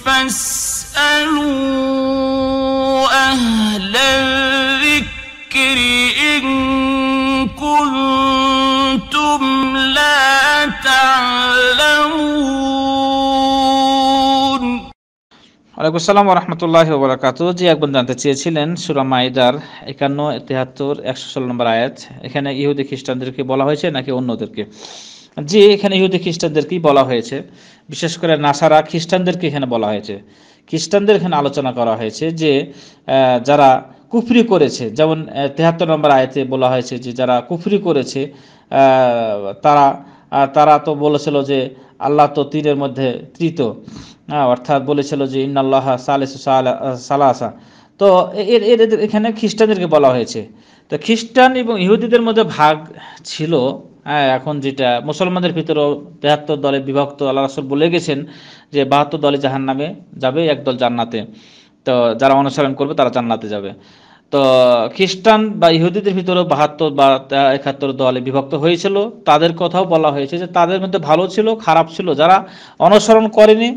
জানতে চেয়েছিলেন সুরামাইদার একান্ন তেহাত্তর একশো ষোলো নম্বর আয়াত এখানে ইহুদি খ্রিস্টানদেরকে বলা হয়েছে নাকি অন্যদেরকে যে এখানে ইহুদি খ্রিস্টানদেরকেই বলা হয়েছে বিশেষ করে নাসারা খ্রিস্টানদেরকে এখানে বলা হয়েছে খ্রিস্টানদের এখানে আলোচনা করা হয়েছে যে যারা কুফরি করেছে যেমন তেহাত্তর নম্বর আয়তে বলা হয়েছে যে যারা কুফরি করেছে তারা তারা তো বলেছিল যে আল্লাহ তো তীরের মধ্যে তৃত অর্থাৎ বলেছিল যে ইন্নাল্লাহ সালেস সালাসা তো এর এদের এখানে খ্রিস্টানদেরকে বলা হয়েছে তো খ্রিস্টান এবং ইহুদিদের মধ্যে ভাগ ছিল হ্যাঁ এখন যেটা মুসলমানদের ভিতরেও তেহাত্তর দলে বিভক্ত আল্লাহ রাসুল বলে গেছেন যে বাহাত্তর দলে জাহান নামে যাবে একদল জান্নাতে তো যারা অনুসরণ করবে তারা জান্নাতে যাবে তো খ্রিস্টান বা ইহুদিদের ভিতরে বাহাত্তর বা একাত্তর দলে বিভক্ত হয়েছিল তাদের কথাও বলা হয়েছে যে তাদের মধ্যে ভালো ছিল খারাপ ছিল যারা অনুসরণ করেনি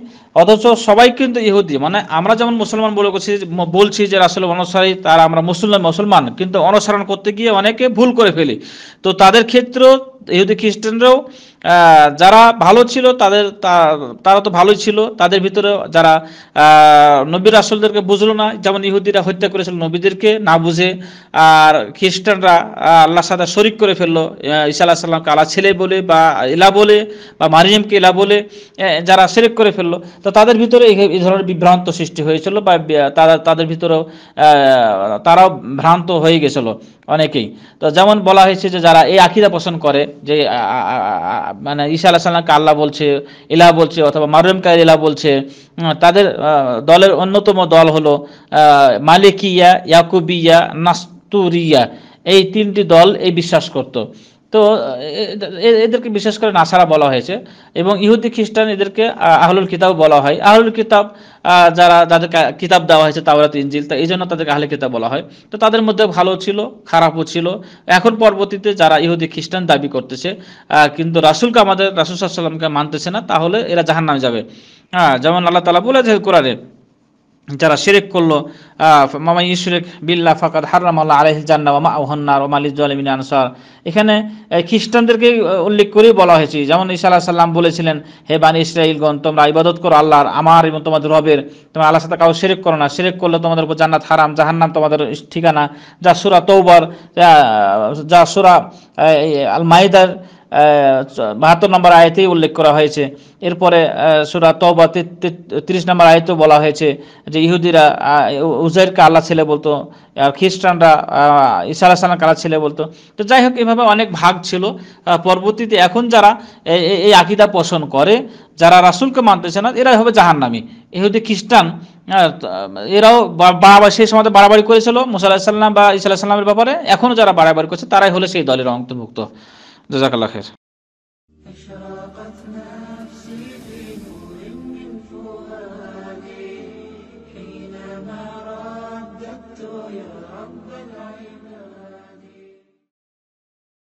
অথচ সবাই কিন্তু ইহুদি মানে আমরা যেমন মুসলমান বলে করছি বলছি যে আসলে অনুসারী তারা আমরা মুসলমান মুসলমান কিন্তু অনুসরণ করতে গিয়ে অনেকে ভুল করে ফেলি তো তাদের ক্ষেত্রেও यहूदी क्रिश्चियन रो যারা ভালো ছিল তাদের তারা তো ভালোই ছিল তাদের ভিতরে যারা নবীর আসলদেরকে বুঝলো না যেমন ইহুদিরা হত্যা করেছিল নবীদেরকে না বুঝে আর খ্রিস্টানরা আল্লাহর সাথে শরিক করে ফেললো ইসা আল্লাহ আলা ছেলে বলে বা ইলা বলে বা মারিয়ামকে ইলা বলে যারা শরিক করে ফেললো তো তাদের ভিতরে এই ধরনের বিভ্রান্ত সৃষ্টি হয়েছিল বা তারা তাদের ভিতরেও তারাও ভ্রান্ত হয়ে গেছিল অনেকেই তো যেমন বলা হয়েছে যে যারা এই আকিদা পোষণ করে যে মানে ঈশা আলাহ সাল্লামকে আল্লাহ বলছে ইলা বলছে অথবা মারুমকে ইলা বলছে তাদের দলের অন্যতম দল হলো মালিকিয়া ইয়াকুবিয়া নাস্তুরিয়া এই তিনটি দল এই বিশ্বাস করত তো এদেরকে বিশেষ করে নাসারা বলা হয়েছে এবং ইহুদি খ্রিস্টান এদেরকে আহলুল কিতাব বলা হয় আহলুল কিতাব যারা যাদের কিতাব দেওয়া হয়েছে তাওরাত ইঞ্জিল তা এই জন্য তাদেরকে আহলে কিতাব বলা হয় তো তাদের মধ্যে ভালো ছিল খারাপও ছিল এখন পরবর্তীতে যারা ইহুদি খ্রিস্টান দাবি করতেছে কিন্তু রাসুলকে আমাদের রাসুল সাল্লামকে মানতেছে না তাহলে এরা জাহান্নামে যাবে হ্যাঁ যেমন আল্লাহ তালা বলেছে কোরআনে যারা শিরেক করলো মামা ইশরেক বিল্লা ফাকাদ হারাম আল্লাহ আলহ জান্না মামা আহন্নার মালিজ আলমিন আনসার এখানে খ্রিস্টানদেরকে উল্লেখ করেই বলা হয়েছে যেমন ঈশা আল্লাহ সাল্লাম বলেছিলেন হে বানি ইসরাইলগণ তোমরা ইবাদত করো আল্লাহর আমার এবং তোমাদের রবের তোমরা আল্লাহ সাথে কাউ শিরেক করো না শিরেক করলে তোমাদের উপর জান্নাত হারাম জাহান্নাম তোমাদের ঠিকানা যা সুরা তৌবর যা সুরা আল মাইদার বাহাত্তর নম্বর আয়তেই উল্লেখ করা হয়েছে এরপরে সুরা তবা তিরিশ নম্বর আয়তেও বলা হয়েছে যে ইহুদিরা উজাইরকে আল্লাহ ছেলে বলতো আর খ্রিস্টানরা ইসা আলাহামকে আল্লাহ ছেলে বলতো তো যাই হোক এভাবে অনেক ভাগ ছিল পরবর্তীতে এখন যারা এই আকিদা পোষণ করে যারা রাসুলকে মানতেছে না এরা হবে জাহান্নামি ইহুদি খ্রিস্টান এরাও বাড়াবাড়ি সেই সময় বাড়াবাড়ি করেছিল মুসাল্লাহ সাল্লাম বা ইসা সাল্লামের ব্যাপারে এখনও যারা বাড়াবাড়ি করছে তারাই হলে সেই দলের অন্তর্ভুক্ত جزاك الله خير اشراقت نفسي في نور من فؤادي حينما رددت يا رب العالمين